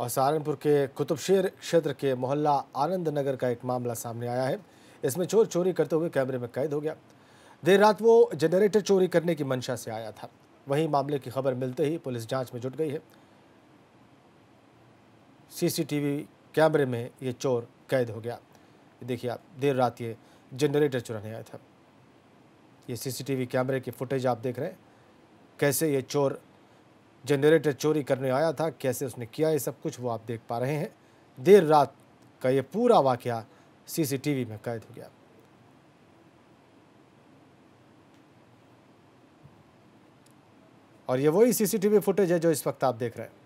और सहारनपुर के कुतुब शेर क्षेत्र के मोहल्ला आनंद नगर का एक मामला सामने आया है इसमें चोर चोरी करते हुए कैमरे में कैद हो गया देर रात वो जनरेटर चोरी करने की मंशा से आया था वहीं मामले की खबर मिलते ही पुलिस जांच में जुट गई है सीसीटीवी कैमरे में ये चोर कैद हो गया देखिए आप देर रात ये जनरेटर चुराने आया था ये सीसीटीवी कैमरे की फुटेज आप देख रहे हैं कैसे ये चोर जनरेटर चोरी करने आया था कैसे उसने किया ये सब कुछ वो आप देख पा रहे हैं देर रात का ये पूरा वाक्य सीसीटीवी में कैद हो गया और ये वही सीसीटीवी फुटेज है जो इस वक्त आप देख रहे हैं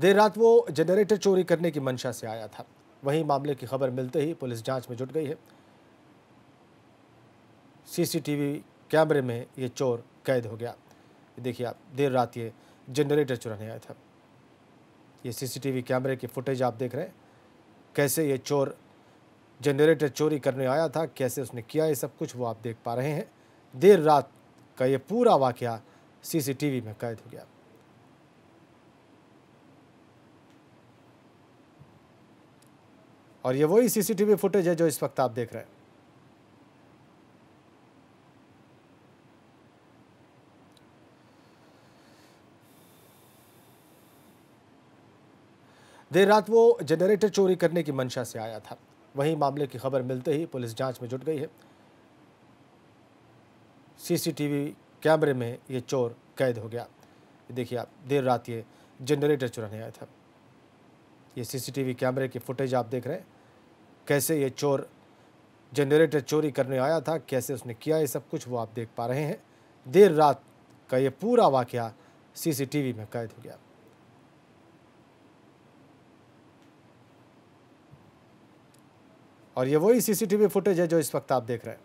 देर रात वो जनरेटर चोरी करने की मंशा से आया था वहीं मामले की खबर मिलते ही पुलिस जांच में जुट गई है सीसीटीवी कैमरे में ये चोर कैद हो गया देखिए आप देर रात ये जनरेटर चुराने आया था ये सीसीटीवी कैमरे की फुटेज आप देख रहे हैं कैसे ये चोर जनरेटर चोरी करने आया था कैसे उसने किया ये सब कुछ वो आप देख पा रहे हैं देर रात का ये पूरा वाक़ सीसीटीवी में कैद हो गया और ये वही सीसीटीवी फुटेज है जो इस वक्त आप देख रहे हैं देर रात वो जनरेटर चोरी करने की मंशा से आया था वहीं मामले की खबर मिलते ही पुलिस जांच में जुट गई है सीसीटीवी कैमरे में ये चोर कैद हो गया देखिए आप देर रात ये जनरेटर चुराने आया था ये सीसीटीवी कैमरे की फुटेज आप देख रहे हैं कैसे ये चोर जनरेटर चोरी करने आया था कैसे उसने किया ये सब कुछ वो आप देख पा रहे हैं देर रात का ये पूरा वाक़ सीसीटीवी में कैद हो गया और ये वही सीसीटीवी फुटेज है जो इस वक्त आप देख रहे हैं